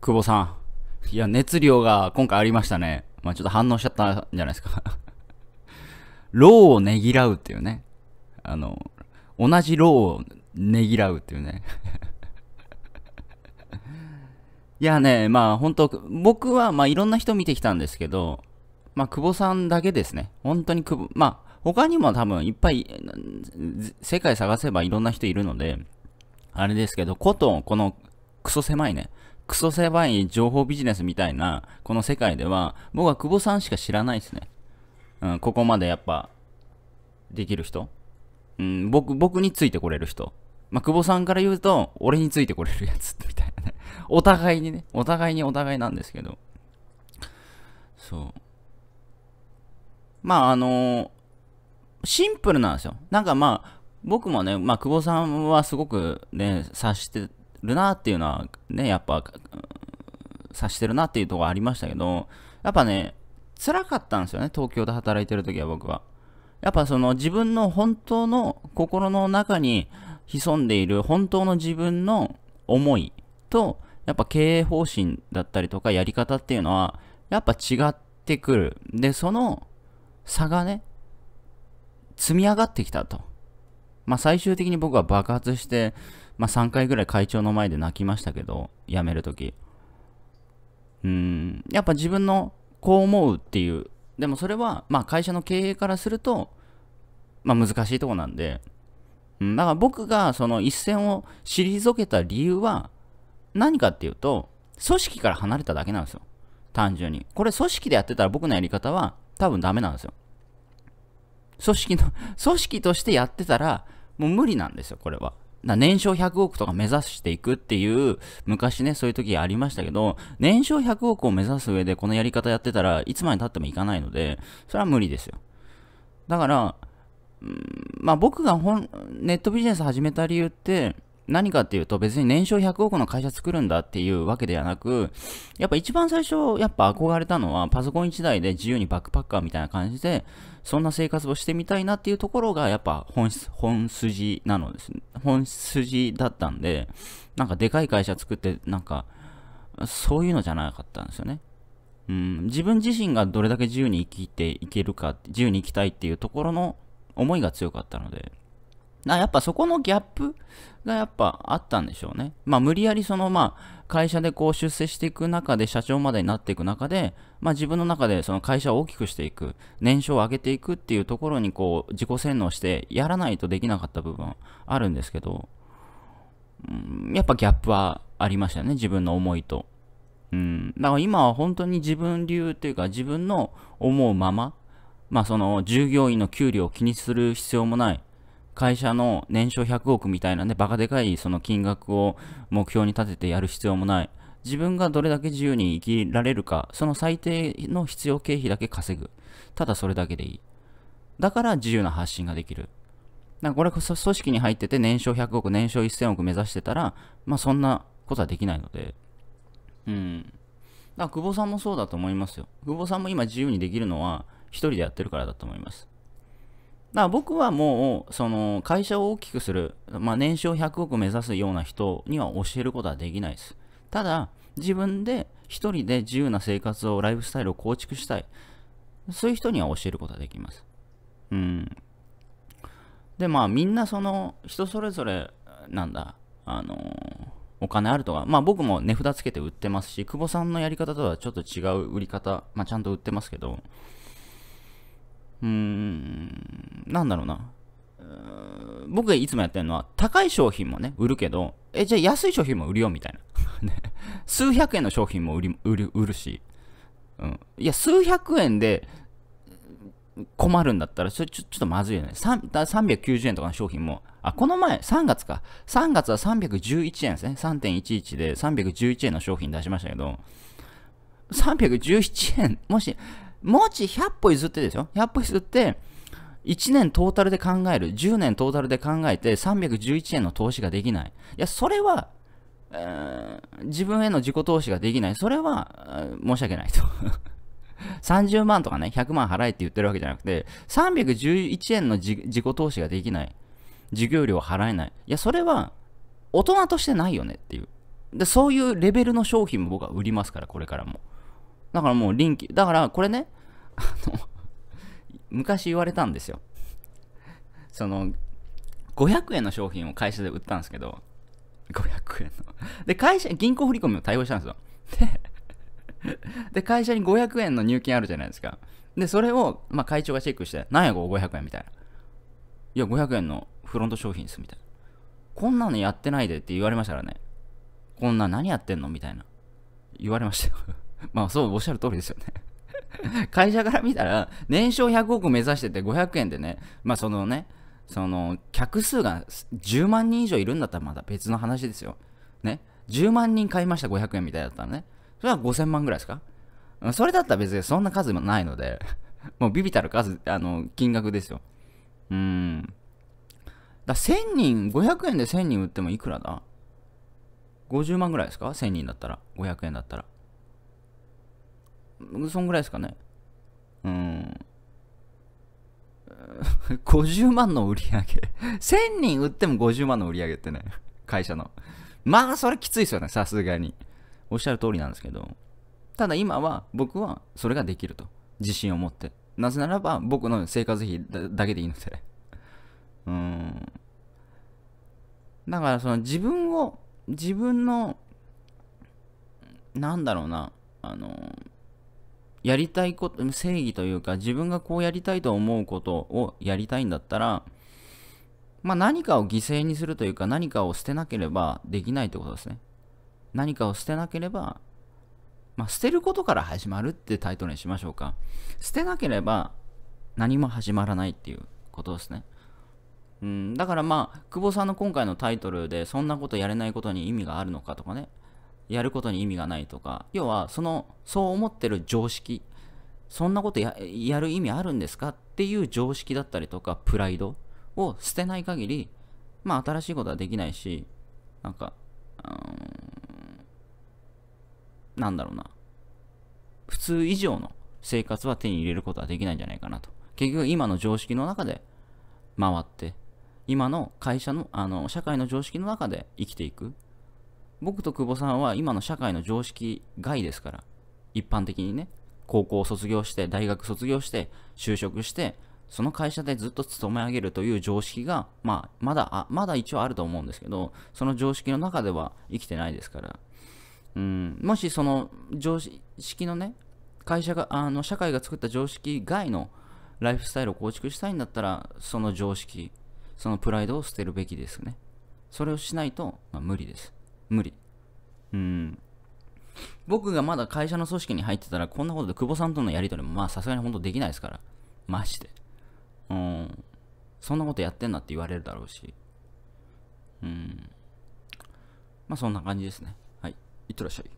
久保さん。いや、熱量が今回ありましたね。まあちょっと反応しちゃったんじゃないですか 労をねぎらうっていうね。あの、同じ労をねぎらうっていうね いやね、まあ本当僕はまあいろんな人見てきたんですけど、まあ久保さんだけですね。本当に久保、まあ他にも多分いっぱい、世界探せばいろんな人いるので、あれですけど、こと、このクソ狭いね、クソ狭い情報ビジネスみたいな、この世界では、僕は久保さんしか知らないですね。うん、ここまでやっぱ、できる人。うん、僕、僕についてこれる人。まあ、久保さんから言うと、俺についてこれるやつ、みたいなね。お互いにね、お互いにお互いなんですけど。そう。まあ、あのー、シンプルなんですよ。なんかまあ、僕もね、まあ、久保さんはすごくね、察してるなっていうのはね、やっぱ、察してるなっていうとこありましたけど、やっぱね、辛かったんですよね、東京で働いてる時は僕は。やっぱその自分の本当の心の中に潜んでいる本当の自分の思いと、やっぱ経営方針だったりとかやり方っていうのは、やっぱ違ってくる。で、その差がね、積み上がってきたと。まあ、最終的に僕は爆発して、まあ、3回ぐらい会長の前で泣きましたけど、辞めるとき。うん、やっぱ自分のこう思うっていう、でもそれは、まあ、会社の経営からすると、まあ、難しいとこなんで、うん、だから僕がその一線を退けた理由は、何かっていうと、組織から離れただけなんですよ。単純に。これ組織でやってたら僕のやり方は多分ダメなんですよ。組織の、組織としてやってたら、もう無理なんですよ、これは。だ年商100億とか目指していくっていう、昔ね、そういう時ありましたけど、年商100億を目指す上でこのやり方やってたらいつまで経ってもいかないので、それは無理ですよ。だから、うん、まあ僕が本ネットビジネス始めた理由って、何かっていうと別に年商100億の会社作るんだっていうわけではなく、やっぱ一番最初、やっぱ憧れたのはパソコン1台で自由にバックパッカーみたいな感じで、そんな生活をしてみたいなっていうところがやっぱ本本筋なのです。本筋だったんで、なんかでかい会社作って、なんか、そういうのじゃなかったんですよね。うん、自分自身がどれだけ自由に生きていけるか、自由に生きたいっていうところの思いが強かったので、やっぱそこのギャップがやっぱあったんでしょうね。まあ無理やりそのまあ会社でこう出世していく中で社長までになっていく中で、まあ自分の中でその会社を大きくしていく、年商を上げていくっていうところにこう自己洗脳してやらないとできなかった部分あるんですけど、うん、やっぱギャップはありましたね、自分の思いと。うん、だから今は本当に自分流っていうか自分の思うまま、まあその従業員の給料を気にする必要もない、会社の年商100億みたいなんで、バカでかいその金額を目標に立ててやる必要もない。自分がどれだけ自由に生きられるか、その最低の必要経費だけ稼ぐ。ただそれだけでいい。だから自由な発信ができる。だからこれ組織に入ってて年商100億、年商1000億目指してたら、まあそんなことはできないので。うん。だから久保さんもそうだと思いますよ。久保さんも今自由にできるのは一人でやってるからだと思います。ら僕はもう、その会社を大きくする、まあ、年商100億目指すような人には教えることはできないです。ただ、自分で一人で自由な生活を、ライフスタイルを構築したい。そういう人には教えることはできます。うん。で、まあみんなその人それぞれなんだ、あのお金あるとか、まあ僕も値札つけて売ってますし、久保さんのやり方とはちょっと違う売り方、まあちゃんと売ってますけど、うーん、なんだろうな。僕がいつもやってるのは、高い商品もね、売るけど、え、じゃあ安い商品も売るよ、みたいな。数百円の商品も売り売る売るし、うん。いや、数百円で困るんだったら、それちょちょっとまずいよね。390円とかの商品も、あ、この前、3月か。3月は311円ですね。3.11で311円の商品出しましたけど、3 1 7円、もし、もし100歩譲ってですよ。100歩譲って、1年トータルで考える、10年トータルで考えて311円の投資ができない。いや、それは、えー、自分への自己投資ができない。それは、申し訳ないと。30 万とかね、100万払えって言ってるわけじゃなくて、311円の自己投資ができない。授業料払えない。いや、それは、大人としてないよねっていう。で、そういうレベルの商品も僕は売りますから、これからも。だからもう臨機、だからこれね、あの、昔言われたんですよ。その、500円の商品を会社で売ったんですけど、500円の。で、会社、銀行振込を対応したんですよ。で、で会社に500円の入金あるじゃないですか。で、それを、まあ、会長がチェックして、何やこう500円みたいな。いや、500円のフロント商品です、みたいな。こんなのやってないでって言われましたからね。こんな何やってんのみたいな。言われましたよ まあそうおっしゃる通りですよね 会社から見たら年商100億目指してて500円でねまあそのねその客数が10万人以上いるんだったらまだ別の話ですよね10万人買いました500円みたいだったらねそれは5000万ぐらいですかそれだったら別にそんな数もないので もうビビたる数あの金額ですようんだ1000人500円で1000人売ってもいくらだ50万ぐらいですか1000人だったら500円だったらそんぐらいですかね。うん。50 万の売り上げ1000 人売っても50万の売り上げってね、会社の。まあ、それきついですよね、さすがに。おっしゃる通りなんですけど。ただ今は、僕はそれができると。自信を持って。なぜならば、僕の生活費だけでいいのでうん。だから、その自分を、自分の、なんだろうな、あのやりたいこと、正義というか、自分がこうやりたいと思うことをやりたいんだったら、まあ、何かを犠牲にするというか、何かを捨てなければできないってことですね。何かを捨てなければ、まあ、捨てることから始まるってタイトルにしましょうか。捨てなければ何も始まらないっていうことですね。うん、だからまあ、久保さんの今回のタイトルで、そんなことやれないことに意味があるのかとかね、やることに意味がないとか、要はその、そう思ってる常識、そんなことやる意味あるんですかっていう常識だったりとか、プライドを捨てない限り、まあ新しいことはできないし、なんか、うん、なんだろうな。普通以上の生活は手に入れることはできないんじゃないかなと。結局今の常識の中で回って、今の会社の、あの、社会の常識の中で生きていく。僕と久保さんは今の社会の常識外ですから、一般的にね、高校を卒業して、大学卒業して、就職して、その会社でずっと勤め上げるという常識が、まあ、まだあ、まだ一応あると思うんですけど、その常識の中では生きてないですから、うん、もしその常識のね、会社が、あの、社会が作った常識外のライフスタイルを構築したいんだったら、その常識、そのプライドを捨てるべきですね。それをしないと、まあ、無理です。無理。うん。僕がまだ会社の組織に入ってたら、こんなことで久保さんとのやりとりも、まあさすがに本当できないですから。マジで。うん。そんなことやってんなって言われるだろうし。うん。まあそんな感じですね。はい。いってらっしゃい。